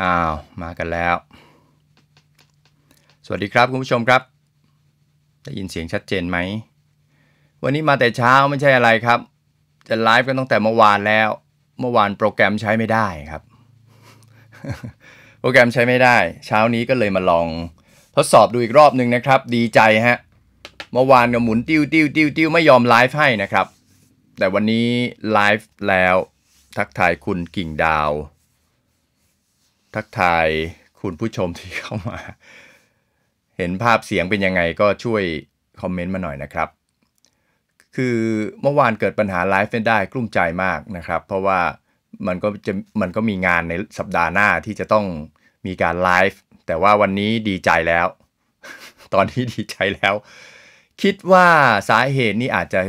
อ้าว มากันแล้ว สวัสดีครับคุณผู้ชมครับได้ยินเสียงชัดเจนไหม วันนี้มาแต่เช้าไม่ใช่อะไรครับ จะไลฟ์กันตั้งแต่เมื่อวานแล้ว เมื่อวานโปรแกรมใช้ไม่ได้ครับ โปรแกรมใช้ไม่ได้ เช้านี้ก็เลยมาลองทดสอบดูอีกรอบหนึ่งนะครับ ดีใจฮะ เมื่อวานก็หมุนติ้วติ้วติ้วติ้วไม่ยอมไลฟ์ให้นะครับ แต่วันนี้ไลฟ์แล้วทักทายคุณกิ่งดาวทักทายคุณผู้ชมที่เข้ามา เห็นภาพเสียงเป็นยังไงก็ช่วยคอมเมนต์มาหน่อยนะครับ คือเมื่อวานเกิดปัญหาไลฟ์ไม่ได้กลุ้มใจมากนะครับ เพราะว่ามันก็จะมันก็มีงานในสัปดาห์หน้าที่จะต้องมีการไลฟ์แต่ว่าวันนี้ดีใจแล้ว ตอนนี้ดีใจแล้ว คิดว่าสาเหตุนี้อาจจะ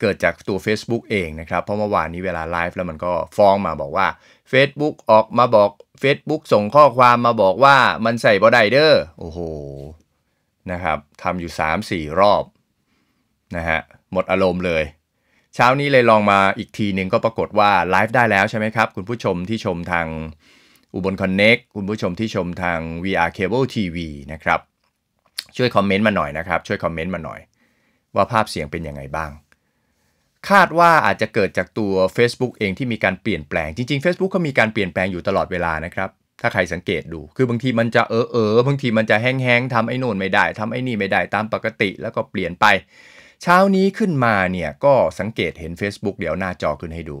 เกิดจากตัว Facebook เองนะครับ เพราะเมื่อวานนี้เวลาไลฟ์แล้วมันก็ฟ้องมาบอกว่า Facebook ออกมาบอก Facebook ส่งข้อความมาบอกว่ามันใส่บอดายเดอร์โอ้โหนะครับทำอยู่ 3-4 รอบ นะฮะ หมดอารมณ์เลย เช้านี้เลยลองมาอีกทีหนึ่งก็ปรากฏว่าไลฟ์ได้แล้วใช่ไหมครับ คุณผู้ชมที่ชมทางอุบลคอนเน็กคุณผู้ชมที่ชมทาง VR Cable TV นะครับช่วยคอมเมนต์มาหน่อยนะครับช่วยคอมเมนต์มาหน่อย ว่าภาพเสียงเป็นยังไงบ้างคาดว่าอาจจะเกิดจากตัว Facebook เองที่มีการเปลี่ยนแปลงจริงๆ Facebook ก็มีการเปลี่ยนแปลงอยู่ตลอดเวลานะครับถ้าใครสังเกตดู คือบางทีมันจะเออเออบางทีมันจะแห้งๆทำไอ้นน่นไม่ได้ทำไอ้นี่ไม่ได้ตามปกติ แล้วก็เปลี่ยนไป เช้านี้ขึ้นมาเนี่ยก็สังเกตเห็น Facebook เดี๋ยวหน้าจอขึ้นให้ดู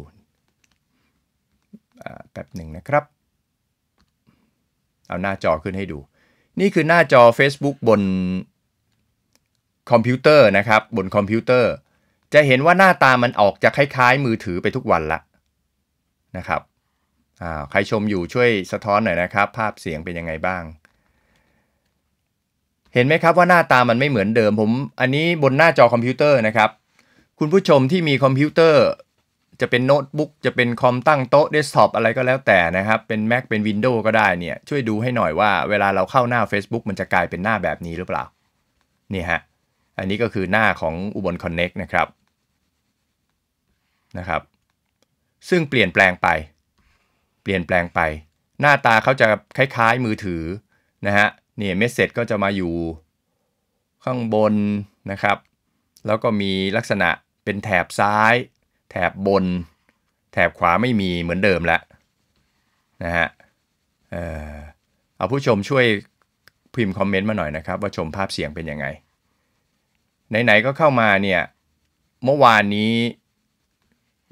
แป๊บหนึ่งนะครับเอาหน้าจอขึ้นให้ดู นี่คือหน้าจอ Facebook บนคอมพิวเตอร์นะครับบนคอมพิวเตอร์จะเห็นว่าหน้าตามันออกจะคล้ายๆ มือถือไปทุกวันละนะครับใครชมอยู่ช่วยสะท้อนหน่อยนะครับ ภาพเสียงเป็นยังไงบ้าง เห็นไหมครับว่าหน้าตามันไม่เหมือนเดิม ผมอันนี้บนหน้าจอคอมพิวเตอร์นะครับ คุณผู้ชมที่มีคอมพิวเตอร์ จะเป็นโน้ตบุ๊กจะเป็นคอมตั้งโต๊ะเดสก์ท็อปอะไรก็แล้วแต่นะครับ เป็น Mac เป็น Windows ก็ได้เนี่ยช่วยดูให้หน่อยว่า เวลาเราเข้าหน้า Facebook มันจะกลายเป็นหน้าแบบนี้หรือเปล่านี่ฮะอันนี้ก็คือหน้าของอุบลคอนเน็กนะครับนะครับ ซึ่งเปลี่ยนแปลงไป เปลี่ยนแปลงไป หน้าตาเขาจะคล้ายๆมือถือนะฮะนี่เมสเซจก็จะมาอยู่ข้างบนนะครับ แล้วก็มีลักษณะเป็นแถบซ้าย แถบบน แถบขวาไม่มีเหมือนเดิมแล้วนะฮะเอาผู้ชมช่วยพิมพ์คอมเมนต์มาหน่อยนะครับ ว่าชมภาพเสียงเป็นยังไง ไหนๆก็เข้ามาเนี่ย เมื่อวานนี้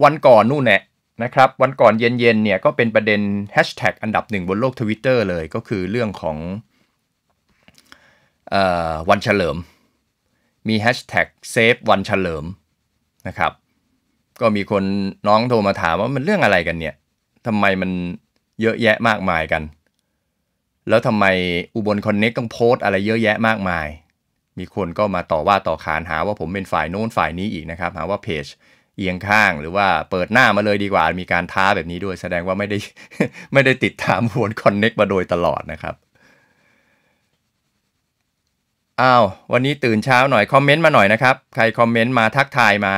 วันก่อนนู่นแหละนะครับวันก่อนเย็นๆเนี่ยก็เป็นประเด็นแฮชแท็กอันดับหนึ่งบนโลกทวิตเตอร์เลยก็คือเรื่องของอวันเฉลิม มีแฮชแท็กเซฟวันเฉลิมนะครับก็มีคนน้องโทรมาถามว่ามันเรื่องอะไรกันเนี่ยทำไมมันเยอะแยะมากมายกัน แล้วทำไมอุบลคอนเน็กต้องโพสอะไรเยอะแยะมากมาย มีคนก็มาต่อว่าต่อขานหาว่าผมเป็นฝ่ายโน้นฝ่ายนี้อีกนะครับหาว่าเพจเอียงข้างหรือว่าเปิดหน้ามาเลยดีกว่ามีการท้าแบบนี้ด้วยแสดงว่าไม่ได้ไม่ได้ติดตามวนคอนเน็กมาโดยตลอดนะครับอ้าววันนี้ตื่นเช้าหน่อยคอมเมนต์มาหน่อยนะครับ ใครคอมเมนต์มาทักทายมา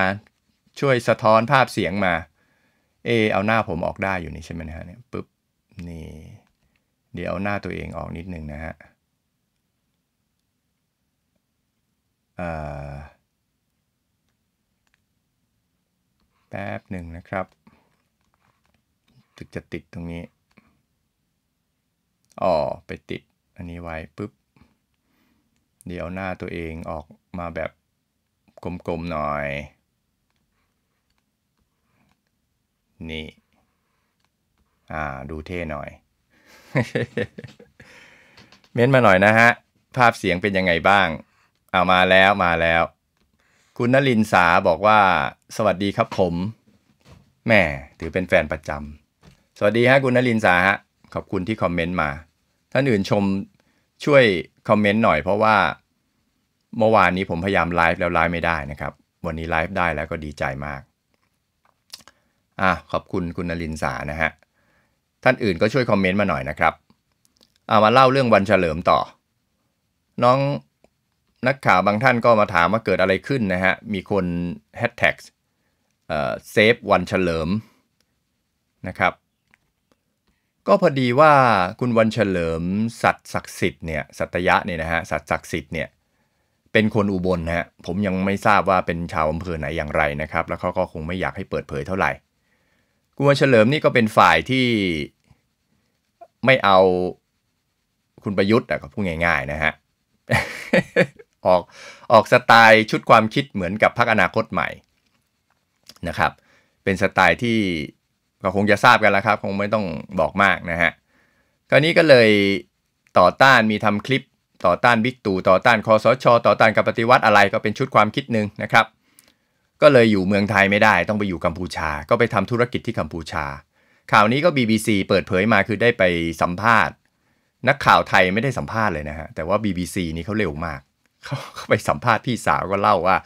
ช่วยสะท้อนภาพเสียงมาเอเอาหน้าผมออกได้อยู่นี่ใช่ไหมฮะเนี่ยปุ๊บนี่เดี๋ยวเอาหน้าตัวเองออกนิดนึงนะฮะอ่าแป๊บหนึ่งนะครับึกจะติดตรงนี้อ๋อไปติด อันนี้ไว้ปุ๊บเดี๋ยวหน้าตัวเองออกมาแบบกลมๆหน่อย นี่ อ่าดูเท่หน่อย เม้นมาหน่อยนะฮะ ภาพเสียงเป็นยังไงบ้าง เอามาแล้วมาแล้ว คุณนลินสาบอกว่าสวัสดีครับผมแม่ถือเป็นแฟนประจำสวัสดีฮะคุณนลินสาฮะขอบคุณที่คอมเมนต์มา ท่านอื่นชมช่วยคอมเมนต์หน่อย เพราะว่าเมื่อวานนี้ผมพยายามไลฟ์แล้วไลฟ์ไม่ได้นะครับวันนี้ไลฟ์ได้แล้วก็ดีใจมากอ่ะขอบคุณคุณนลินสานะฮะท่านอื่นก็ช่วยคอมเมนต์มาหน่อยนะครับเอามาเล่าเรื่องวันเฉลิมต่อ น้องนักข่าวบางท่านก็มาถามว่าเกิดอะไรขึ้นนะฮะมีคนแฮชแท็กเซฟวันเฉลิมนะครับ ก็พอดีว่าคุณวันเฉลิมสัตศักดิ์สิทธิ์เนี่ยสัตยะเนี่ยนะฮะสัตศักดิ์สิทธิ์เนี่ย เป็นคนอุบลนะฮะผมยังไม่ทราบว่าเป็นชาวอำเภอไหนอย่างไรนะครับ แล้วเขาก็คงไม่อยากให้เปิดเผยเท่าไหร่ คุณวันเฉลิมนี่ก็เป็นฝ่ายที่ไม่เอาคุณประยุทธ์อะก็พูดง่ายๆนะฮะออกออกสไตล์ชุดความคิดเหมือนกับพรรคอนาคตใหม่นะครับเป็นสไตล์ที่ก็คงจะทราบกันแล้วครับคงไม่ต้องบอกมากนะฮะคราวนี้ก็เลยต่อต้านมีทำคลิปต่อต้านบิ๊กตู่ต่อต้านคอสชต่อต้านกับปฏิวัติอะไรก็เป็นชุดความคิดหนึ่งนะครับก็เลยอยู่เมืองไทยไม่ได้ ต้องไปอยู่กัมพูชา ก็ไปทำธุรกิจที่กัมพูชาข่าวนี้ก็ BBC เปิดเผยมาคือได้ไปสัมภาษณ์ นักข่าวไทยไม่ได้สัมภาษณ์เลยนะฮะแต่ว่า BBC นี่เขาเร็วมากเขาไปสัมภาษณ์พี่สาวก็เล่าว่า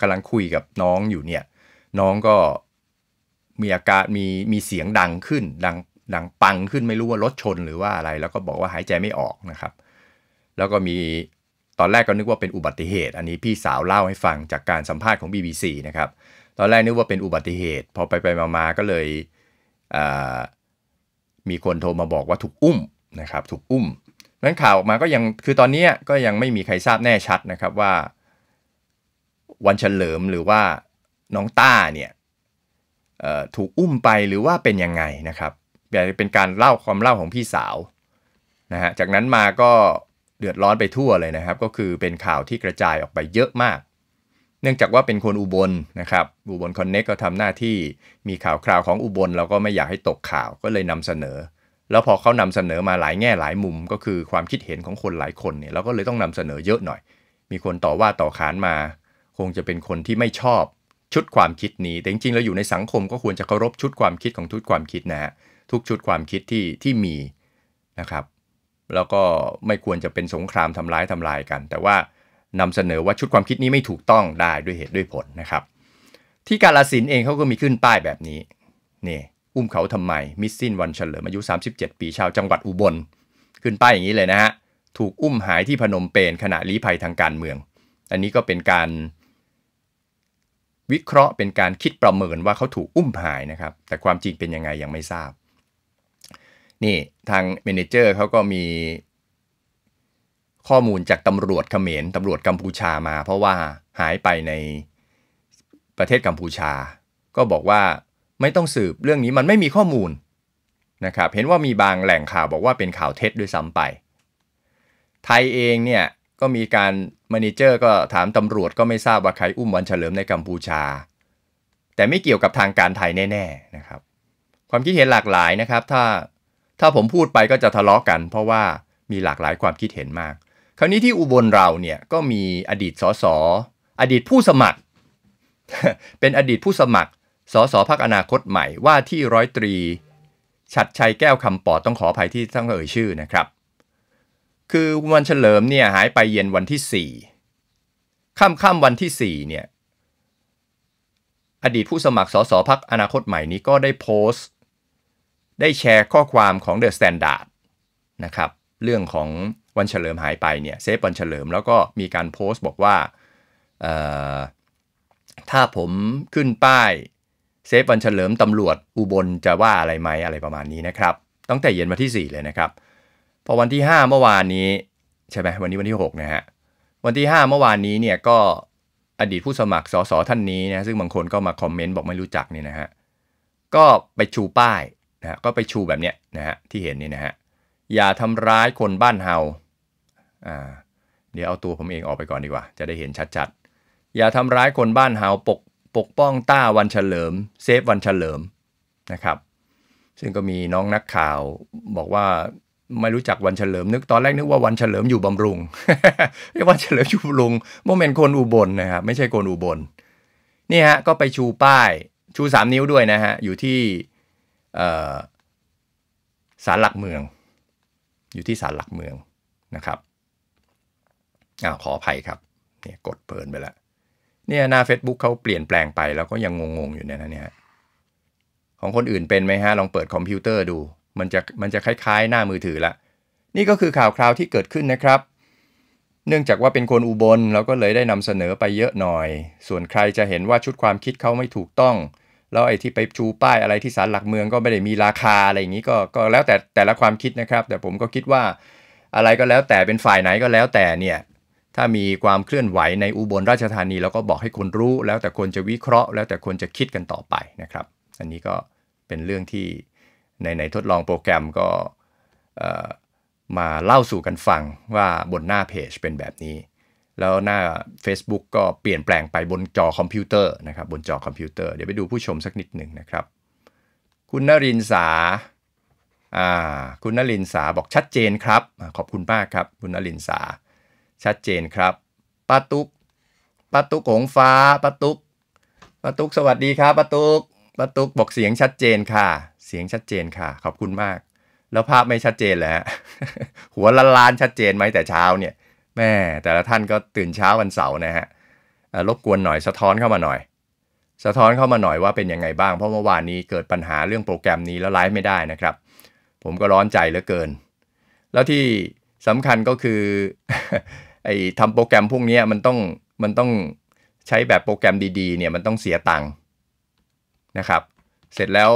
กำลังคุยกับน้องอยู่เนี่ยน้องก็มีอาการมีมีเสียงดังขึ้นดังดังปังขึ้นไม่รู้ว่ารถชนหรือว่าอะไร แล้วก็บอกว่าหายใจไม่ออกนะครับ แล้วก็มีตอนแรกก็นึกว่าเป็นอุบัติเหตุ อันนี้พี่สาวเล่าให้ฟังจากการสัมภาษณ์ของ BBC นะครับตอนแรกนึกว่าเป็นอุบัติเหตุพอไปไปมาๆก็เลยมีคนโทรมาบอกว่าถูกอุ้มนะครับ ถูกอุ้มนั้นข่าวออกมาก็ยังคือตอนนี้ก็ยังไม่มีใครทราบแน่ชัดนะครับว่า วันเฉลิมหรือว่าน้องต้าเนี่ยถูกอุ้มไปหรือว่าเป็นยังไงนะครับเป็นการเล่าความเล่าของพี่สาวนะฮะจากนั้นมาก็เดือดร้อนไปทั่วเลยนะครับ ก็คือเป็นข่าวที่กระจายออกไปเยอะมาก เนื่องจากว่าเป็นคนอุบลนะครับอุบลคอนเน็กก็ทำหน้าที่มีข่าวคราวของอุบลเราก็ไม่อยากให้ตกข่าวก็เลยนำเสนอ แล้วพอเขานำเสนอมาหลายแง่หลายมุม ก็คือความคิดเห็นของคนหลายคนเนี่ยเราก็เลยต้องนำเสนอเยอะหน่อย มีคนต่อว่าต่อขานมา คงจะเป็นคนที่ไม่ชอบชุดความคิดนี้แต่จริงๆเราอยู่ในสังคมก็ควรจะเคารพชุดความคิดของทุกความคิดนะฮะทุกชุดความคิดที่ที่มีนะครับ แล้วก็ไม่ควรจะเป็นสงครามทำร้ายทำลายกัน แต่ว่านำเสนอว่าชุดความคิดนี้ไม่ถูกต้องได้ด้วยเหตุด้วยผลนะครับ ที่กาลสินเองเขาก็มีขึ้นป้ายแบบนี้ นี่ อุ้มเขาทำไมมิสซินวันเฉลิมอายุ 37 ปีชาวจังหวัดอุบล ขึ้นป้ายอย่างนี้เลยนะฮะถูกอุ้มหายที่พนมเปญขณะลี้ภัยทางการเมือง อันนี้ก็เป็นการวิเคราะห์เป็นการคิดประเมินว่าเขาถูกอุ้มหายนะครับ แต่ความจริงเป็นยังไง ยังไม่ทราบ นี่ทางเมนเจอร์เขาก็มีข้อมูลจากตำรวจเขมรตำรวจกัมพูชามา เพราะว่าหายไปในประเทศกัมพูชา ก็บอกว่าไม่ต้องสืบเรื่องนี้มันไม่มีข้อมูลนะครับเห็นว่ามีบางแหล่งข่าวบอกว่าเป็นข่าวเท็จด้วยซ้ำไปไทยเองเนี่ยก็มีการมานิเจอร์ก็ถามตำรวจก็ไม่ทราบว่าใครอุ้มวันเฉลิมในกัมพูชา แต่ไม่เกี่ยวกับทางการไทยแน่ๆนะครับ ความคิดเห็นหลากหลายนะครับ ถ้าถ้าผมพูดไปก็จะทะเลาะกกันเพราะว่ามีหลากหลายความคิดเห็นมาก คราวนี้ที่อุบลเราเนี่ย ก็มีอดีตสสอดีตผู้สมัคร เป็นอดีตผู้สมัครสสพักอนาคตใหม่ว่าที่ร้อยตรีชัดชัยแก้วคำปอดต้องขออภัยที่ต้องเอ่ยชื่อนะครับคือวันเฉลิมเนี่ยหายไปเย็นวันที่ 4ค่ำค่ำวันที่4เนี่ย อดีตผู้สมัครสสพักอนาคตใหม่นี้ก็ได้โพสต์ ได้แชร์ข้อความของเดอะสแตนดาร์ดนะครับ เรื่องของวันเฉลิมหายไปเนี่ยเซฟวันเฉลิมแล้วก็มีการโพสต์บอกว่า ถ้าผมขึ้นป้ายเซฟวันเฉลิมตำรวจอุบลจะว่าอะไรไหมอะไรประมาณนี้นะครับ ตั้งแต่เย็นมาที่ 4 เลยนะครับพอวันที่ 5 เมื่อวานนี้ใช่ไหมวันนี้วันที่6นะฮะวันที่ 5 เมื่อวานนี้เนี่ยก็อดีตผู้สมัครสสท่านนี้นะซึ่งบางคนก็มาคอมเมนต์บอกไม่รู้จักเนี่ยนะฮะก็ไปชูป้ายนะฮะก็ไปชูแบบเนี้ยนะฮะที่เห็นนี่นะฮะอย่าทำร้ายคนบ้านเฮาอ่าเดี๋ยวเอาตัวผมเองออกไปก่อนดีกว่า จะได้เห็นชัดๆ อย่าทำร้ายคนบ้านเฮาปกปกป้องต้าวันเฉลิมเซฟวันเฉลิมนะครับซึ่งก็มีน้องนักข่าวบอกว่าไม่รู้จักวันเฉลิมนึกตอนแรกนึกว่าวันเฉลิมอยู่บำรุงไรีวันเฉลิมอยู่บำรุงโมเมนต์คนอุบลนะครับไม่ใช่คนอุบลนี่ฮะก็ไปชูป้ายชู3นิ้วด้วยนะฮะอยู่ที่ศาลหลักเมือง อยู่ที่ศาลหลักเมืองนะครับอ้าวขออภัยครับเนี่ยกดเพลินไปแล้วเนี่ยหน้า Facebook เขาเปลี่ยนแปลงไป แล้วก็ยังงงๆอยู่เนี่ยนะเนี่ยของคนอื่นเป็นไหมฮะลองเปิดคอมพิวเตอร์ดูมันจะมันจะคล้ายๆ หน้ามือถือละ นี่ก็คือข่าวคราวที่เกิดขึ้นนะครับ เนื่องจากว่าเป็นคนอุบลเราก็เลยได้นำเสนอไปเยอะหน่อย ส่วนใครจะเห็นว่าชุดความคิดเขาไม่ถูกต้องแล้วไอ้ที่ไปชูป้ายอะไรที่ศาลหลักเมืองก็ไม่ได้มีราคาอะไรอย่างนี้ก็ก็แล้วแต่แต่ละความคิดนะครับ แต่ผมก็คิดว่าอะไรก็แล้ว แต่เป็นฝ่ายไหนก็แล้วแต่เนี่ยถ้ามีความเคลื่อนไหวในอุบลราชธานีเราก็บอกให้คนรู้แล้วแต่คนจะวิเคราะห์ แล้วแต่คนจะคิดกันต่อไปนะครับอันนี้ก็เป็นเรื่องที่ในในทดลองโปรแกรมก็มาเล่าสู่กันฟังว่าบนหน้าเพจเป็นแบบนี้ แล้วหน้า Facebook ก็เปลี่ยนแปลงไปบนจอคอมพิวเตอร์นะครับบนจอคอมพิวเตอร์เดี๋ยวไปดูผู้ชมสักนิดหนึ่งนะครับ คุณนรินสาอ่าคุณนรินสาบอกชัดเจนครับ ขอบคุณมากครับ คุณนรินสา ชัดเจนครับป้าตุ๊กป้าตุ๊กองฟ้าป้าตุ๊กป้าตุ๊กสวัสดีครับป้าตุ๊กป้าตุ๊กบอกเสียงชัดเจนค่ะ เสียงชัดเจนค่ะ ขอบคุณมาก แล้วภาพไม่ชัดเจนแล้วหัวละลานชัดเจนไหมแต่เช้าเนี่ยแม่แต่ละท่านก็ตื่นเช้าวันเสาร์นะฮะรบกวนหน่อยสะท้อนเข้ามาหน่อย สะท้อนเข้ามาหน่อยว่าเป็นยังไงบ้างเพราะเมื่อวานนี้เกิดปัญหาเรื่องโปรแกรมนี้แล้วไลฟ์ไม่ได้นะครับ ผมก็ร้อนใจเหลือเกิน แล้วที่สำคัญก็คือไอ้ทำโปรแกรมพวกนี้มันต้องมันต้องใช้แบบโปรแกรมดีๆเนี่ยมันต้องเสียตังค์นะครับ เสร็จแล้ว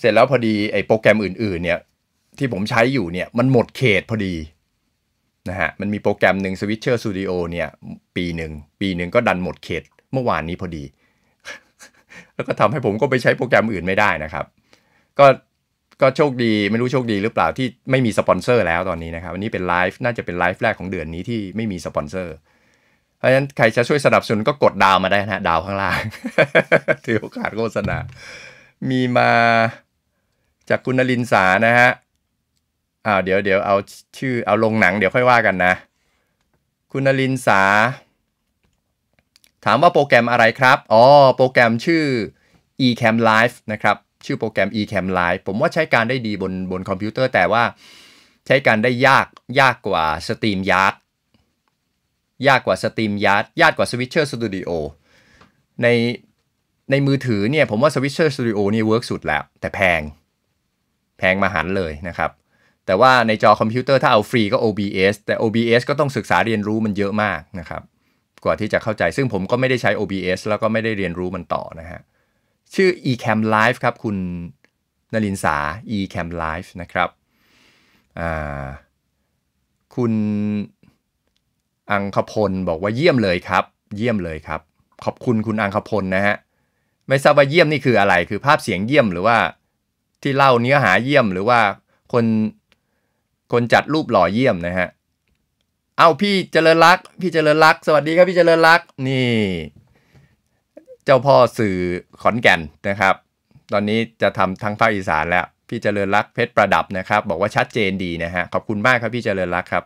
เสร็จแล้วพอดีไอ้โปรแกรมอื่นๆเนี่ยที่ผมใช้อยู่เนี่ยมันหมดเขตพอดีนะฮะ มันมีโปรแกรมหนึ่ง Switcher Studio เนี่ยปีหนึ่งปีหนึ่ง ก็ดันหมดเขตเมื่อวานนี้พอดี แล้วก็ทำให้ผมก็ไปใช้โปรแกรมอื่นไม่ได้นะครับก็ก็โชคดีไม่รู้โชคดีหรือเปล่าที่ไม่มีสปอนเซอร์แล้วตอนนี้นะครับวันนี้เป็นไลฟ์น่าจะเป็นไลฟ์แรกของเดือนนี้ที่ไม่มีสปอนเซอร์เพราะฉะนั้นใครจะช่วยสนับสนุนก็กดดาวมาได้นะดาวข้างล่างถือโอกาสโฆษณามีมาจากคุณนลินสา นะฮะอ้าวเดี๋ยวเดี๋ยวเอาชื่อเอาลงหนังเดี๋ยวค่อยว่ากันนะ คุณนลินสา ถามว่าโปรแกรมอะไรครับ อ๋อ โปรแกรมชื่อ eCam Live นะครับ ชื่อโปรแกรม eCam Live ผมว่าใช้การได้ดีบนบนคอมพิวเตอร์แต่ว่าใช้การได้ยาก ยากกว่า Steam Yard ยากกว่า Steam Yard ยากกว่า Switcher Studio ในในมือถือเนี่ยผมว่า Switcher Studio นี่เวิร์กสุดแล้ว แต่แพงแพงมาหันเลยนะครับ แต่ว่าในจอคอมพิวเตอร์ถ้าเอาฟรีก็ OBS แต่ OBS ก็ต้องศึกษาเรียนรู้มันเยอะมากนะครับ กว่าที่จะเข้าใจซึ่งผมก็ไม่ได้ใช้ OBS แล้วก็ไม่ได้เรียนรู้มันต่อนะฮะชื่อ eCam Live ครับคุณนลินสา eCam Live นะครับคุณอังคพลบอกว่าเยี่ยมเลยครับ เยี่ยมเลยครับ ขอบคุณคุณอังคพลนะฮะไม่ทราบว่าเยี่ยมนี่คืออะไรคือภาพเสียงเยี่ยมหรือว่าที่เล่าเนื้อหาเยี่ยมหรือว่าคนคนจัดรูปหล่อเยี่ยมนะฮะเอาพี่เจริญรัก พี่เจริญรัก สวัสดีครับพี่เจริญรักนี่ เจ้าพ่อสื่อขอนแก่นนะครับ ตอนนี้จะทำทั้งภาคอีสานแล้ว พี่เจริญรักเพชรประดับนะครับ บอกว่าชัดเจนดีนะฮะขอบคุณมากครับพี่เจริญรักครับ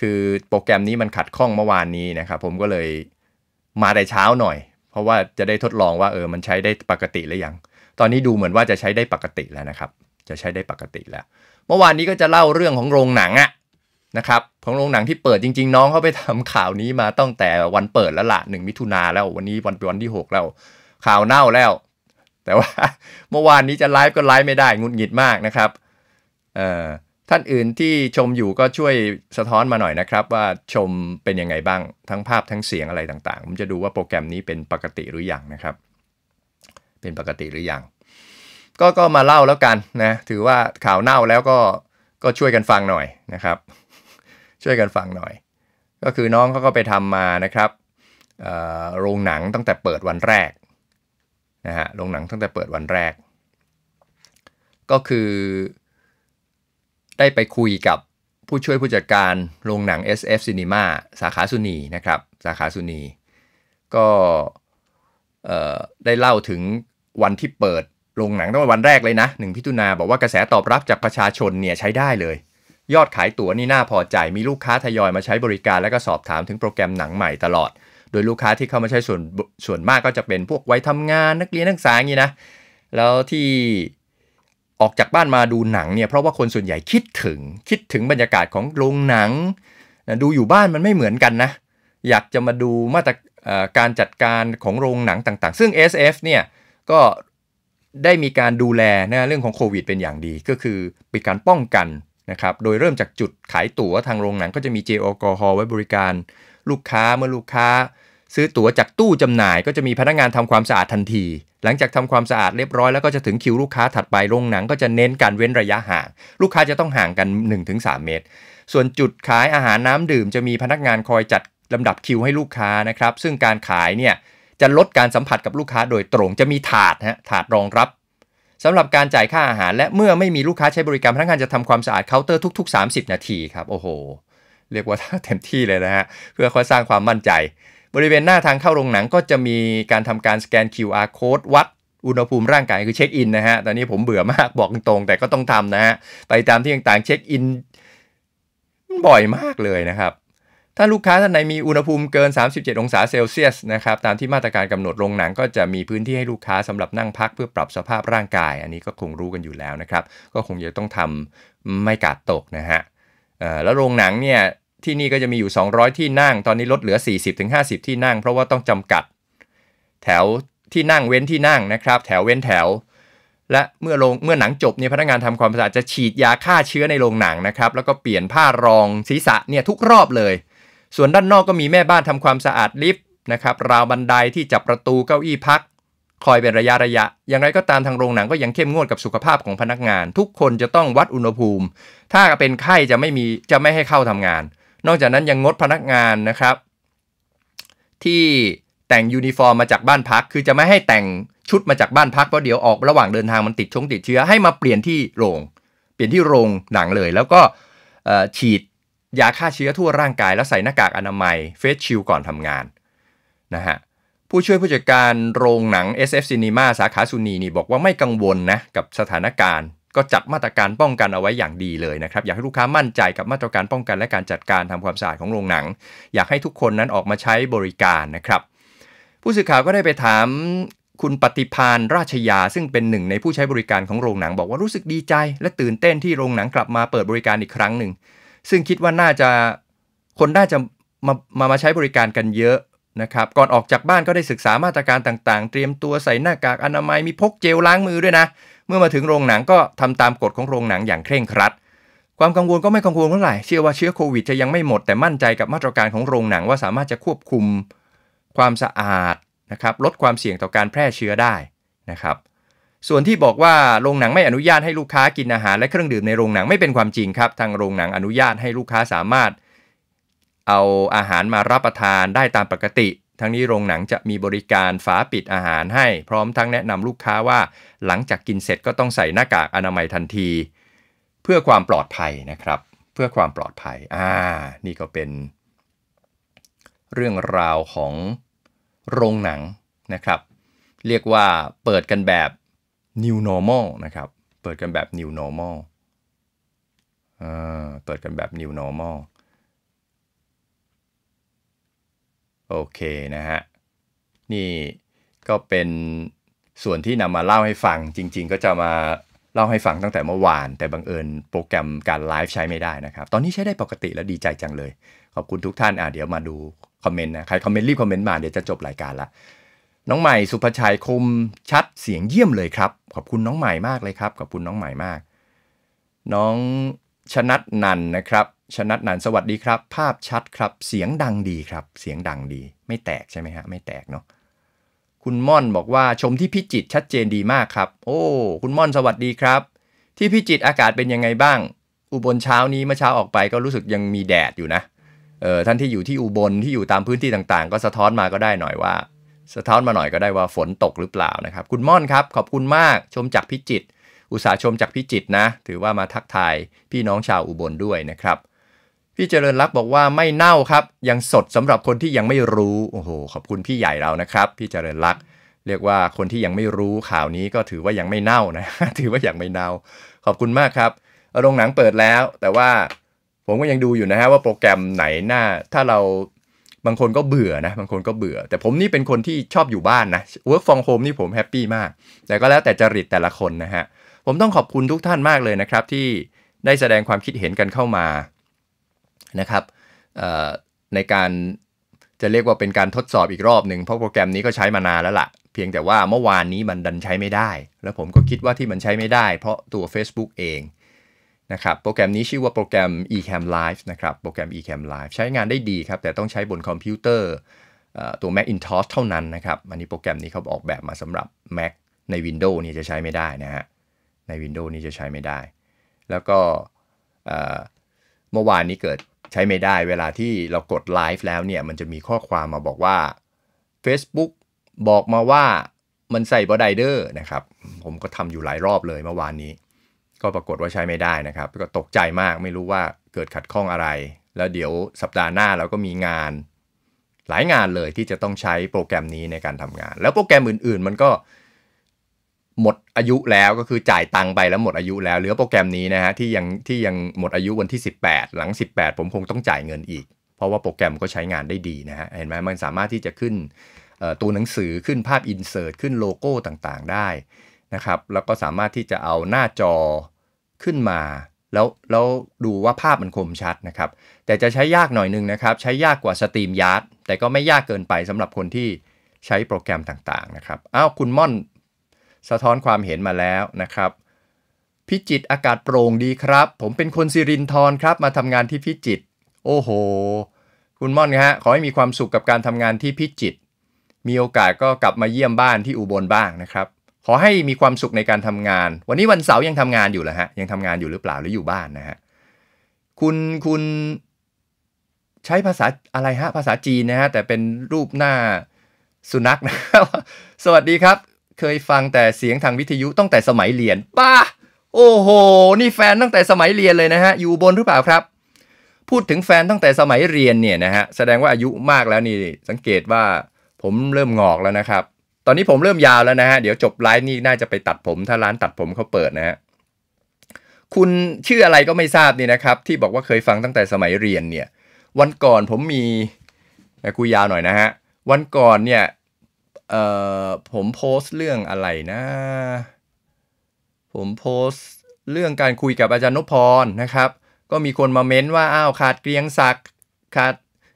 คือโปรแกรมนี้มันขัดข้องเมื่อวานนี้นะครับ ผมก็เลยมาแต่เช้าหน่อย เพราะว่าจะได้ทดลองว่าเออมันใช้ได้ปกติหรือยังตอนนี้ดูเหมือนว่าจะใช้ได้ปกติแล้วนะครับ จะใช้ได้ปกติแล้ว เมื่อวานนี้ก็จะเล่าเรื่องของโรงหนังอะนะครับ ของโรงหนังที่เปิดจริง ๆ น้องเขาไปทำข่าวนี้มาตั้งแต่วันเปิดแล้วละหนึ่งมิถุนาแล้ววันนี้วันเป็นวันที่6แล้วข่าวเน่าแล้ว แต่ว่าเมื่อวานนี้จะไลฟ์ก็ไลฟ์ไม่ได้ งุดหงิดมากนะครับ เอ่อท่านอื่นที่ชมอยู่ก็ช่วยสะท้อนมาหน่อยนะครับ ว่าชมเป็นยังไงบ้างทั้งภาพทั้งเสียงอะไรต่างๆผมจะดูว่าโปรแกรมนี้เป็นปกติหรืออยังนะครับ เป็นปกติหรืออยังก็ก็มาเล่าแล้วกันนะถือว่าข่าวเน่าแล้วก็ก็ช่วยกันฟังหน่อยนะครับ ช่วยกันฟังหน่อย ก็คือน้องเขาก็ไปทำมานะครับโรงหนังตั้งแต่เปิดวันแรกนะฮะโรงหนังตั้งแต่เปิดวันแรก ก็คือได้ไปคุยกับผู้ช่วยผู้จัดการโรงหนัง SF Cinema สาขาสุนีนะครับ สาขาสุนีก็ได้เล่าถึงวันที่เปิด โรงหนังตั้งแต่วันแรกเลยนะหนึ่งพิจุนาบอกว่ากระแสตอบรับจากประชาชนเนี่ยใช้ได้เลย ยอดขายตั๋วนี่น่าพอใจมีลูกค้าทยอยมาใช้บริการแล้วก็สอบถามถึงโปรแกรมหนังใหม่ตลอด โดยลูกค้าที่เข้ามาใช้ส่วนส่วนมากก็จะเป็นพวกวัยทำงาน นักเรียนนักศึกษาอย่างนี้นะแล้วที่ออกจากบ้านมาดูหนังเนี่ย เพราะว่าคนส่วนใหญ่คิดถึงคิดถึงบรรยากาศของโรงหนัง ดูอยู่บ้านมันไม่เหมือนกันนะอยากจะมาดูมาตรการจัดการของโรงหนังต่างๆ ซึ่ง SF เนี่ยก็ได้มีการดูแลนะเรื่องของโควิดเป็นอย่างดี ก็คือเป็นการป้องกันนะครับโดยเริ่มจากจุดขายตั๋วทางโรงหนัง ก็จะมีเจลแอลกอฮอล์ไว้บริการลูกค้าเมื่อลูกค้าซื้อตั๋วจากตู้จำหน่ายก็จะมีพนักงานทำความสะอาดทันที หลังจากทำความสะอาดเรียบร้อยแล้วก็จะถึงคิวลูกค้าถัดไป โรงหนังก็จะเน้นการเว้นระยะห่าง ลูกค้าจะต้องห่างกัน 1-3 เมตร ส่วนจุดขายอาหารน้ำดื่ม จะมีพนักงานคอยจัดลำดับคิว ให้ลูกค้านะครับ ซึ่งการขายเนี่ยจะลดการสัมผัสกับลูกค้าโดยตรง จะมีถาดฮะ ถาดรองรับ สำหรับการจ่ายค่าอาหารและเมื่อไม่มีลูกค้าใช้บริการพนักงานจะทำความสะอาดเคาน์เตอร์ทุกๆ 30 นาทีครับ โอ้โห เรียกว่าเต็มที่เลยนะฮะ เพื่อค่อยสร้างความมั่นใจบริเวณหน้าทางเข้าโรงหนังก็จะมีการทำการสแกน QR code วัดอุณหภูมิร่างกายคือเช็คอินนะฮะ ตอนนี้ผมเบื่อมากบอกตรง แต่ก็ต้องทำนะฮะ ไปตามที่ต่างๆเช็คอิน บ่อยมากเลยนะครับ ถ้าลูกค้าท่านไหนมีอุณหภูมิเกิน 37 องศาเซลเซียสนะครับ ตามที่มาตรการกำหนดโรงหนังก็จะมีพื้นที่ให้ลูกค้าสำหรับนั่งพักเพื่อปรับสภาพร่างกาย อันนี้ก็คงรู้กันอยู่แล้วนะครับ ก็คงจะต้องทำไม่กาดตกนะฮะแล้วโรงหนังเนี่ยที่นี่ก็จะมีอยู่ 200 ที่นั่ง ตอนนี้ลดเหลือ 40-50 ที่นั่ง เพราะว่าต้องจำกัด แถวที่นั่งเว้นที่นั่งนะครับ แถวเว้นแถว และเมื่อลงเมื่อหนังจบเนี่ยพนักงานทำความสะอาดจะฉีดยาฆ่าเชื้อในโรงหนังนะครับ แล้วก็เปลี่ยนผ้ารองศีรษะเนี่ยทุกรอบเลย ส่วนด้านนอกก็มีแม่บ้านทำความสะอาดลิฟต์นะครับราวบันไดที่จับประตูเก้าอี้พัก คอยเป็นระยะระยะอย่างไรก็ตามทางโรงหนังก็ยังเข้มงวดกับสุขภาพของพนักงาน ทุกคนจะต้องวัดอุณหภูมิ ถ้าเป็นไข้จะไม่มีจะไม่ให้เข้าทำงานนอกจากนั้นยังงดพนักงานนะครับที่แต่งยูนิฟอร์มมาจากบ้านพัก คือจะไม่ให้แต่งชุดมาจากบ้านพัก เพราะเดี๋ยวออกระหว่างเดินทางมันติดชงติดเชื้อให้มาเปลี่ยนที่โรง เปลี่ยนที่โรงหนังเลย แล้วก็ฉีดยาฆ่าเชื้อทั่วร่างกายแล้วใส่หน้ากากอนามัยเฟสชิลก่อนทำงานนะฮะผู้ช่วยผู้จัดการโรงหนัง SF Cinema สาขาสุนีนี่บอกว่าไม่กังวลนะกับสถานการณ์ก็จัดมาตรการป้องกันเอาไว้อย่างดีเลยนะครับ อยากให้ลูกค้ามั่นใจกับมาตรการป้องกันและการจัดการทำความสะอาดของโรงหนัง อยากให้ทุกคนนั้นออกมาใช้บริการนะครับ ผู้สื่อข่าวก็ได้ไปถามคุณปฏิพานราชยา ซึ่งเป็นหนึ่งในผู้ใช้บริการของโรงหนัง บอกว่ารู้สึกดีใจ และตื่นเต้นที่โรงหนังกลับมาเปิดบริการอีกครั้งหนึ่งซึ่งคิดว่าน่าจะคนน่าจะมามามาใช้บริการกันเยอะนะครับ ก่อนออกจากบ้านก็ได้ศึกษามาตรการต่างๆ เตรียมตัวใส่หน้ากากอนามัยมีพกเจลล้างมือด้วยนะเมื่อมาถึงโรงหนังก็ทำตามกฎของโรงหนังอย่างเคร่งครัด ความกังวลก็ไม่กังวลเท่าไหร่เชื่อว่าเชื้อโควิดจะยังไม่หมดแต่มั่นใจกับมาตรการของโรงหนังว่าสามารถจะควบคุมความสะอาดนะครับลดความเสี่ยงต่อการแพร่เชื้อได้นะครับส่วนที่บอกว่าโรงหนังไม่อนุญาตให้ลูกค้ากินอาหารและเครื่องดื่มในโรงหนังไม่เป็นความจริงครับ ทางโรงหนังอนุญาตให้ลูกค้าสามารถเอาอาหารมารับประทานได้ตามปกติทั้งนี้โรงหนังจะมีบริการฝาปิดอาหารให้พร้อมทั้งแนะนำลูกค้าว่า หลังจากกินเสร็จก็ต้องใส่หน้ากากอนามัยทันที เพื่อความปลอดภัยนะครับเพื่อความปลอดภัยอ่านี่ก็เป็นเรื่องราวของโรงหนังนะครับ เรียกว่าเปิดกันแบบ new normal นะครับเปิดกันแบบ new normal เปิดกันแบบ new normal โอเคนะฮะ นี่ก็เป็นส่วนที่นำมาเล่าให้ฟังจริงๆก็จะมาเล่าให้ฟังตั้งแต่เมื่อวาน แต่บังเอิญโปรแกรมการไลฟ์ใช้ไม่ได้นะครับ ตอนนี้ใช้ได้ปกติแล้วดีใจจังเลย ขอบคุณทุกท่านอ่าเดี๋ยวมาดู คอมเมนต์นะ ใครคอมเมนต์รีบคอมเมนต์มาเดี๋ยวจะจบรายการละ น้องใหม่สุภชัยคมชัดเสียงเยี่ยมเลยครับขอบคุณน้องใหม่มากเลยครับขอบคุณน้องใหม่มาก น้องชนัดนันนะครับชนัดนันสวัสดีครับ ภาพชัดครับเสียงดังดีครับเสียงดังดี ไม่แตกใช่ไหมฮะไม่แตกเนาะคุณม่อนบอกว่าชมที่พิจิตชัดเจนดีมากครับ โอ้ คุณม่อนสวัสดี ครับ ที่พิจิตอากาศเป็นยังไงบ้าง อุบลเช้านี้เมื่อเช้าออกไปก็รู้สึกยังมีแดดอยู่นะเออท่านที่อยู่ที่อุบลที่อยู่ตามพื้นที่ต่าง ๆ ก็สะท้อนมาก็ได้หน่อยว่า สะท้อนมาหน่อยก็ได้ว่าฝนตกหรือเปล่านะครับคุณม่อนครับขอบคุณมากชมจากพิจิตรอุตสาหชมจากพิจิตนะถือว่ามาทักทายพี่น้องชาวอุบลด้วยนะครับ พี่เจริญรักบอกว่าไม่เน่าครับยังสดสำหรับคนที่ยังไม่รู้โอ้โหขอบคุณพี่ใหญ่เรานะครับ พี่เจริญรักเรียกว่าคนที่ยังไม่รู้ข่าวนี้ก็ถือว่ายังไม่เน่านะ ถือว่ายังไม่เน่าขอบคุณมากครับโรงหนังเปิดแล้ว แต่ว่าผมก็ยังดูอยู่นะฮะว่าโปรแกรมไหนหน้าถ้าเราบางคนก็เบื่อนะบางคนก็เบื่อ แต่ผมนี่เป็นคนที่ชอบอยู่บ้านนะ work from home นี่ผมแฮปปี้มาก แต่ก็แล้วแต่จริตแต่ละคนนะฮะผมต้องขอบคุณทุกท่านมากเลยนะครับ ที่ได้แสดงความคิดเห็นกันเข้ามานะครับในการจะเรียกว่าเป็นการทดสอบอีกรอบหนึ่งเพราะโปรแกรมนี้ก็ใช้มานานแล้วละ่ะเพียงแต่ว่าเมื่อวานนี้มันดันใช้ไม่ได้ แล้วผมก็คิดว่าที่มันใช้ไม่ได้เพราะตัว Facebook เองนะครับโปรแกรมนี้ชื่อว่าโปรแกรม eCam Live นะครับ โปรแกรม eCam Live ใช้งานได้ดีครับแต่ต้องใช้บนคอมพิวเตอร์ ตัว Macintosh เท่านั้นนะครับอันนี้โปรแกรมนี้เขาออกแบบมาสำหรับ Mac ใน Windows เนี่ยจะใช้ไม่ได้นะฮะใน Windows นี้จะใช้ไม่ได้ แล้วก็เมื่อวานนี้เกิดใช้ไม่ได้ เวลาที่เรากดไลฟ์แล้วเนี่ย มันจะมีข้อความมาบอกว่า Facebook บอกมาว่ามันใส่บอดไดเดอร์นะครับผมก็ทำอยู่หลายรอบเลยเมื่อวานนี้ ก็ปรากฏว่าใช้ไม่ได้นะครับ ก็ตกใจมากไม่รู้ว่าเกิดขัดข้องอะไร แล้วเดี๋ยวสัปดาห์หน้าเราก็มีงานหลายงานเลยที่จะต้องใช้โปรแกรมนี้ในการทำงาน แล้วโปรแกรมอื่น ๆ มันก็หมดอายุแล้วก็คือจ่ายตังค์ไปแล้วหมดอายุแล้วเหลือโปรแกรมนี้นะฮะที่ยังที่ยังหมดอายุวันที่ 18 หลัง 18 ผมคงต้องจ่ายเงินอีก เพราะว่าโปรแกรมก็ใช้งานได้ดีนะฮะเห็นไหมมันสามารถที่จะขึ้นตัวหนังสือขึ้นภาพอินเสิร์ตขึ้นโลโก้ต่าง ๆ ได้นะครับแล้วก็สามารถที่จะเอาหน้าจอขึ้นมา แล้วแล้วดูว่าภาพมันคมชัดนะครับแต่จะใช้ยากหน่อยนึงนะครับใช้ยากกว่าสตรีมยาร์ดแต่ก็ไม่ยากเกินไปสำหรับคนที่ใช้โปรแกรมต่างๆนะครับอ้าวคุณม่อนสะท้อนความเห็นมาแล้วนะครับ พิจิตอากาศโปร่งดีครับ ผมเป็นคนสิรินทรครับ มาทำงานที่พิจิตโอ้โห คุณม่อนฮะขอให้มีความสุขกับการทำงานที่พิจิต มีโอกาสก็กลับมาเยี่ยมบ้านที่อุบลบ้างนะครับ ขอให้มีความสุขในการทำงาน วันนี้วันเสาร์ยังทำงานอยู่เหรอฮะยังทำงานอยู่หรือเปล่าหรืออยู่บ้านนะฮะคุณคุณใช้ภาษาอะไรฮะภาษาจีนนะฮะแต่เป็นรูปหน้าสุนัขนะสวัสดีครับเคยฟังแต่เสียงทางวิทยุตั้งแต่สมัยเรียนป้าโอ้โหนี่แฟนตั้งแต่สมัยเรียนเลยนะฮะอยู่บนหรือเปล่าครับ พูดถึงแฟนตั้งแต่สมัยเรียนเนี่ยนะฮะแสดงว่าอายุมากแล้วนี่ สังเกตว่าผมเริ่มงอกแล้วนะครับตอนนี้ผมเริ่มยาวแล้วนะฮะเดี๋ยวจบไลฟ์นี่น่าจะไปตัดผมถ้าร้านตัดผมเขาเปิดนะฮะคุณชื่ออะไรก็ไม่ทราบนี่นะครับที่บอกว่าเคยฟังตั้งแต่สมัยเรียนเนี่ย วันก่อนผมมีคุยยาวหน่อยนะฮะวันก่อนเนี่ยเอ่อผมโพสต์เรื่องอะไรนะ ผมโพสต์เรื่องการคุยกับอาจารย์นพพรนะครับ ก็มีคนมาเม้นว่า อ้าวขาดเกรียงศักดิ์ขาด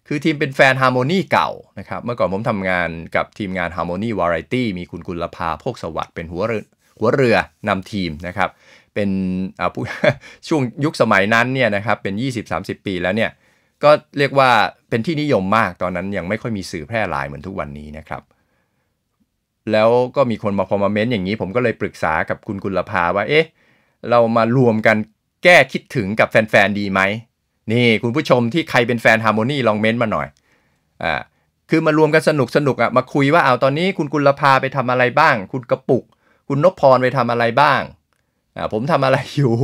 คือทีมเป็นแฟนฮาร์โมนีเก่านะครับ เมื่อก่อนผมทำงานกับทีมงานฮาร์โมนีวาไรตี้ มีคุณกุลภาพกสวัสด์เป็นหัวเรือหัวเรือนำทีมนะครับ เป็นช่วงยุคสมัยนั้นเนี่ยนะครับ เป็น 20-30 ปีแล้วเนี่ย ก็เรียกว่าเป็นที่นิยมมากตอนนั้นยังไม่ค่อยมีสื่อแพร่หลายเหมือนทุกวันนี้นะครับแล้วก็มีคนมาคอมเมนต์อย่างนี้ ผมก็เลยปรึกษากับคุณกุลภาว่าเอ๊ะเรามารวมกันแก้คิดถึงกับแฟน ๆ ดีไหม นี่คุณผู้ชมที่ใครเป็นแฟนฮาร์โมนีลองเม้นต์มาหน่อยอ่าคือมารวมกันสนุกสนุกอ่ะมาคุยว่าเอาตอนนี้คุณกุลภาไปทำอะไรบ้าง คุณกระปุก คุณนพพรไปทำอะไรบ้างอ่าผมทำอะไรอยู่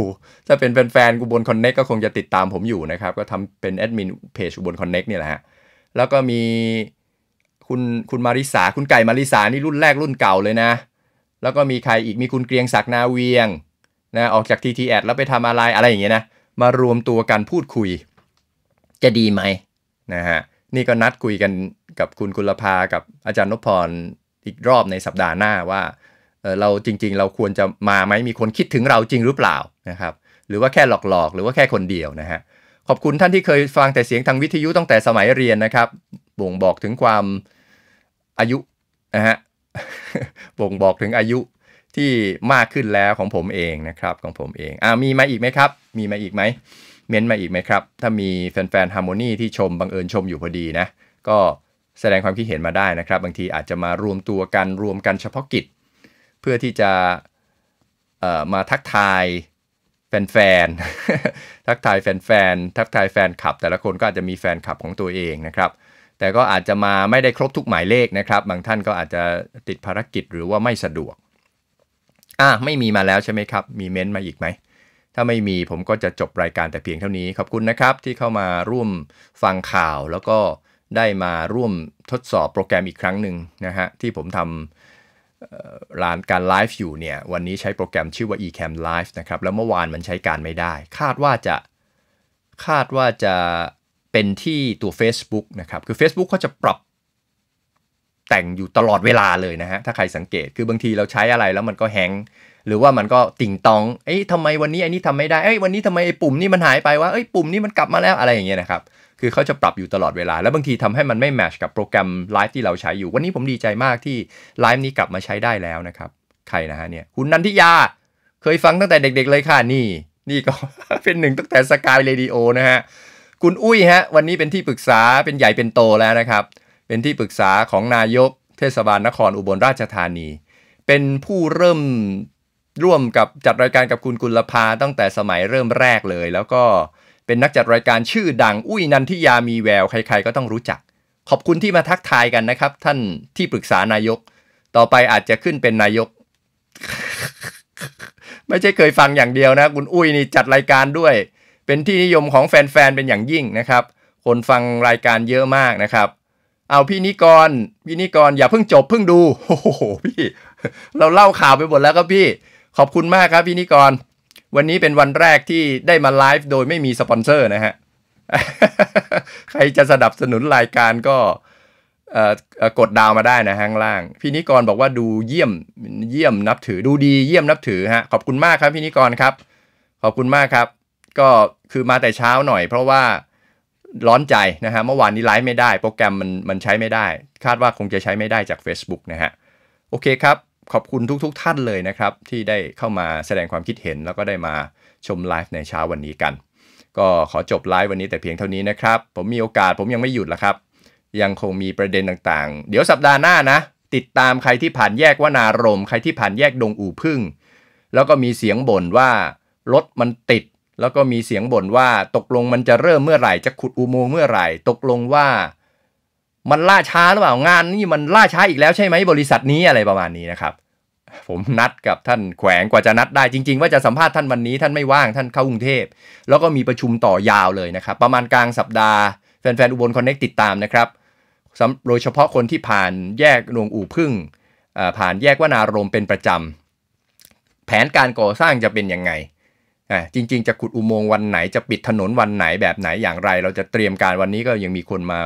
ถ้าเป็นแฟนๆกูบนคอนเน็กก็คงจะติดตามผมอยู่นะครับก็ทำเป็นแอดมินเพจบนคอนเน็กนี่แหละฮะแล้วก็มีคุณคุณมาริสาคุณไก่มาริสานี่รุ่นแรกรุ่นเก่าเลยนะแล้วก็มีใครอีก มีคุณเกรียงศักนาเวียงนะออกจากทีทีแอดแล้วไปทำอะไรอะไรอย่างเงี้ยนะมารวมตัวกันพูดคุยจะดีไหมนะฮะนี่ก็นัดคุยกันกับคุณกุลภากับอาจารย์นพพรอีกรอบในสัปดาห์หน้าว่าเราจริงๆ เราควรจะมาไหมมีคนคิดถึงเราจริงหรือเปล่านะครับหรือว่าแค่หลอกๆหรือว่าแค่คนเดียวนะฮะขอบคุณท่านที่เคยฟังแต่เสียงทางวิทยุตั้งแต่สมัยเรียนนะครับบ่งบอกถึงความอายุนะฮะบ่งบอกถึงอายุที่มากขึ้นแล้วของผมเองนะครับของผมเองอ่ามีมาอีกไหมครับ มีมาอีกไหมเม้นมาอีกไหมครับ ถ้ามีแฟนๆฮาร์โมนีที่ชมบังเอิญชมอยู่พอดีนะ ก็แสดงความคิดเห็นมาได้นะครับ บางทีอาจจะมารวมตัวกันรวมกันเฉพาะกิจ เพื่อที่จะเออ่มาทักทายแฟนๆทักทายแฟนๆทักทายแฟนคลับแต่ละคนก็อาจจะมีแฟนคลับของตัวเองนะครับแต่ก็อาจจะมาไม่ได้ครบทุกหมายเลขนะครับ บางท่านก็อาจจะติดภารกิจหรือว่าไม่สะดวกอ่ะไม่มีมาแล้วใช่ไหมครับ มีเม้นต์มาอีกไหมถ้าไม่มีผมก็จะจบรายการแต่เพียงเท่านี้ขอบคุณนะครับที่เข้ามาร่วมฟังข่าวแล้วก็ได้มาร่วมทดสอบโปรแกรมอีกครั้งหนึ่งนะฮะที่ผมทำร้านการไลฟ์อยู่เนี่ยวันนี้ใช้โปรแกรมชื่อว่า eCam Live นะครับแล้วเมื่อวานมันใช้การไม่ได้ คาดว่าจะคาดว่าจะเป็นที่ตัว Facebook นะครับคือ Facebook เขาจะปรับ แต่งอยู่ตลอดเวลาเลยนะฮะถ้าใครสังเกตคือบางทีเราใช้อะไรแล้วมันก็แฮงหรือว่ามันก็ติ่งตองเอ้ยทำไมวันนี้ไอ้นนี่ทำไม่ได้เอ้ยวันนี้ทำไมปุ่มนี่มันหายไปวะเอ้ยปุ่มนี่มันกลับมาแล้วอะไรอย่างเงี้ยนะครับคือเขาจะปรับอยู่ตลอดเวลา แล้วบางทีทำให้มันไม่แมชกับโปรแกรมไลฟ์ที่เราใช้อยู่ วันนี้ผมดีใจมากที่ไลฟ์นี้กลับมาใช้ได้แล้วนะครับใครนะฮะเนี่ยคุณนันทิยาเคยฟังตั้งแต่เด็ก ๆเลยค่ะนี่นี่ก็เป็นหนึ่ง ตั้งแต่สกายเรดิโอนะฮะคุณอุ้ยฮะวันนี้เป็นที่ปรึกษาเป็นใหญ่เป็นโตแล้วนะครับ เป็นที่ปรึกษาของนายก เทศบาลนครอุบลราชธานี เป็นผู้เริ่มร่วมกับจัดรายการกับคุณกุลภาตั้งแต่สมัยเริ่มแรกเลย แล้วก็เป็นนักจัดรายการชื่อดัง อุ้ยนันทิยามีแววใคร ๆ ก็ต้องรู้จัก ขอบคุณที่มาทักทายกันนะครับ ท่านที่ปรึกษานายก ต่อไปอาจจะขึ้นเป็นนายก ไม่ใช่เคยฟังอย่างเดียวนะ คุณอุ้ยนี่จัดรายการด้วยเป็นที่นิยมของแฟนๆ เป็นอย่างยิ่งนะครับ คนฟังรายการเยอะมากนะครับ เอาพี่นิกร พี่นิกรอย่าเพิ่งจบเพิ่งดูโอ้โหพี่ เราเล่าข่าวไปหมดแล้วก็พี่ ขอบคุณมากครับพี่นิกร วันนี้เป็นวันแรกที่ได้มาไลฟ์โดยไม่มีสปอนเซอร์นะฮะ ใครจะสนับสนุนรายการก็กดดาวมาได้นะข้างล่าง พี่นิกรบอกว่าดูเยี่ยมเยี่ยมนับถือดูดีเยี่ยมนับถือฮะขอบคุณมากครับพี่นิกรครับ ขอบคุณมากครับ ก็คือมาแต่เช้าหน่อย เพราะว่าร้อนใจนะฮะเมื่อวานนี้ไลฟ์ไม่ได้ โปรแกรมมันมันใช้ไม่ได้ คาดว่าคงจะใช้ไม่ได้จาก Facebook นะฮะโอเคครับ ขอบคุณทุกๆทท่านเลยนะครับที่ได้เข้ามาแสดงความคิดเห็น แล้วก็ได้มาชมไลฟ์ในเช้าวันนี้กัน ก็ขอจบไลฟ์วันนี้แต่เพียงเท่านี้นะครับ ผมมีโอกาสผมยังไม่หยุดละครับยังคงมีประเด็นต่างๆ เดี๋ยวสัปดาห์หน้านะ ติดตามใครที่ผ่านแยกว่านารมใครที่ผ่านแยกดงอู่พึ่งแล้วก็มีเสียงบ่นว่ารถมันติดแล้วก็มีเสียงบ่นว่าตกลงมันจะเริ่มเมื่อไหร่จะขุดอุโมงค์เมื่อไหร่ ตกลงว่ามันล่าช้าหรือเปล่างานนี่มันล่าช้าอีกแล้วใช่ไหมบริษัทนี้อะไรประมาณนี้นะครับ ผมนัดกับท่านแขวงกว่าจะนัดได้จริงๆว่าจะสัมภาษณ์ท่านวันนี้ท่าน ไม่ว่างท่านเข้ากรุงเทพแล้วก็มีประชุมต่อยาวเลยนะครับ ประมาณกลางสัปดาห์ แฟนๆอุบลคอนเน็กติดตามนะครับโดยเฉพาะคนที่ผ่านแยกหลวงอู่พึ่งผ่านแยกวนารมเป็นประจำแผนการก่อสร้างจะเป็นยังไงอ่าจริงๆ จะขุดอุโมงค์วันไหนจะปิดถนนวันไหนแบบไหนอย่างไรเราจะเตรียมการวันนี้ก็ยังมีคนมา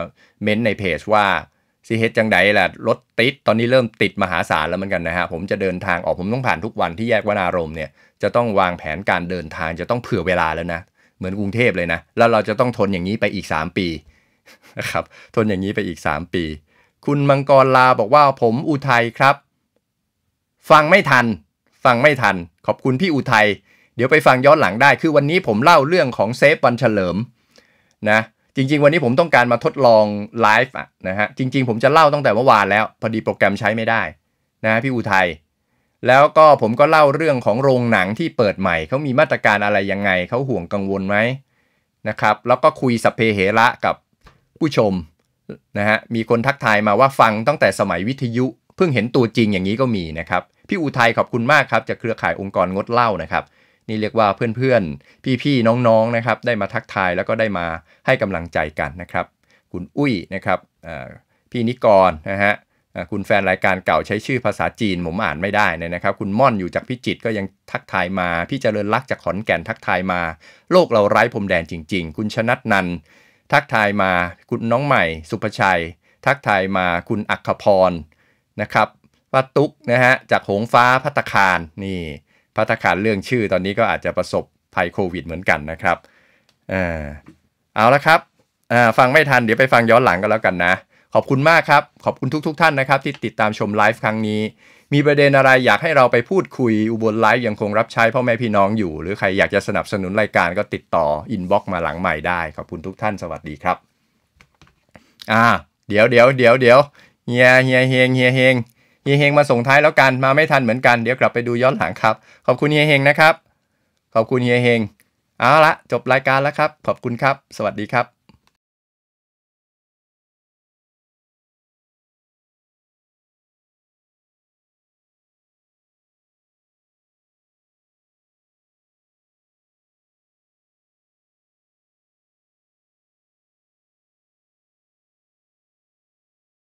เม้นในเพจว่าซีเฮดจังไดแหละรถติดตอนนี้เริ่มติดมหาศาลแล้วเหมือนกันนะฮะผมจะเดินทางออกผมต้องผ่านทุกวันที่แยกวนารมเนี่ยจะต้องวางแผนการเดินทางจะต้องเผื่อเวลาแล้วนะ เหมือนกรุงเทพเลยนะแล้วเราจะต้องทนอย่างนี้ไปอีก 3 ปีนะครับทนอย่างนี้ไปอีก 3 ปี คุณมังกรลาบอกว่าผมอุทัยครับ ฟังไม่ทัน ฟังไม่ทัน ขอบคุณพี่อุทัยดี๋ยวไปฟังย้อนหลังได้ คือวันนี้ผมเล่าเรื่องของเซฟวันเฉลิมนะ จริงๆ วันนี้ผมต้องการมาทดลองไลฟ์อะนะฮะ จริงๆ ผมจะเล่าตั้งแต่เมื่อวานแล้ว พอดีโปรแกรมใช้ไม่ได้นะพี่อุทัยแล้วก็ผมก็เล่าเรื่องของโรงหนังที่เปิดใหม่ เขามีมาตรการอะไรยังไง เขาห่วงกังวลไหมนะครับ แล้วก็คุยสัพเพเหระกับผู้ชมนะฮะ มีคนทักทายมาว่าฟังตั้งแต่สมัยวิทยุ เพิ่งเห็นตัวจริงอย่างนี้ก็มีนะครับ พี่อุทัยขอบคุณมากครับ จากเครือข่ายองค์กรงดเล่านะครับนี่เรียกว่าเพื่อนๆ พี่ๆน้องๆนะครับ ได้มาทักทายแล้วก็ได้มาให้กำลังใจกันนะครับ คุณอุ้ยนะครับพี่นิกรนะฮะคุณแฟนรายการเก่าใช้ชื่อภาษาจีนผมอ่านไม่ได้นะครับ คุณม่อนอยู่จากพิจิตก็ยังทักทายมาพี่เจริญรักจากขอนแก่นทักทายมา โลกเราไร้พรมแดนจริงๆ คุณชนะนันทักทายมาคุณน้องใหม่ สุภชัย ทักทายมาคุณอัคพรนะครับป้าตุ๊กนะฮะจากหงฟ้าพัตคารนี่พัฒการเรื่องชื่อตอนนี้ก็อาจจะประสบภัยโควิดเหมือนกันนะครับอเอาละครับ ฟังไม่ทันเดี๋ยวไปฟังย้อนหลังกันแล้วกันนะ ขอบคุณมากครับ ขอบคุณทุกๆทท่านนะครับที่ติดตามชมไลฟ์ครั้งนี้ มีประเด็นอะไรอยากให้เราไปพูดคุยอุบลไลฟ์ยังคงรับใช้พ่อแม่พี่น้องอยู่หรือใครอยากจะสนับสนุนรายการก็ติดต่ออินบ็อกซ์มาหลังใหม่ได้ขอบคุณทุกท่านสวัสดีครับอ่าเดี๋ยวเดี๋ยวเดี๋ยวเดี๋ยวเฮียเฮียเฮงเฮียเฮงียเฮงมาส่งท้ายแล้วกัน มาไม่ทันเหมือนกันเดี๋ยวกลับไปดูย้อนหลังครับ ขอบคุณเฮียเฮงนะครับ ขอบคุณเฮียเฮง เอาละ จบรายการแล้วครับ ขอบคุณครับสวัสดีครับ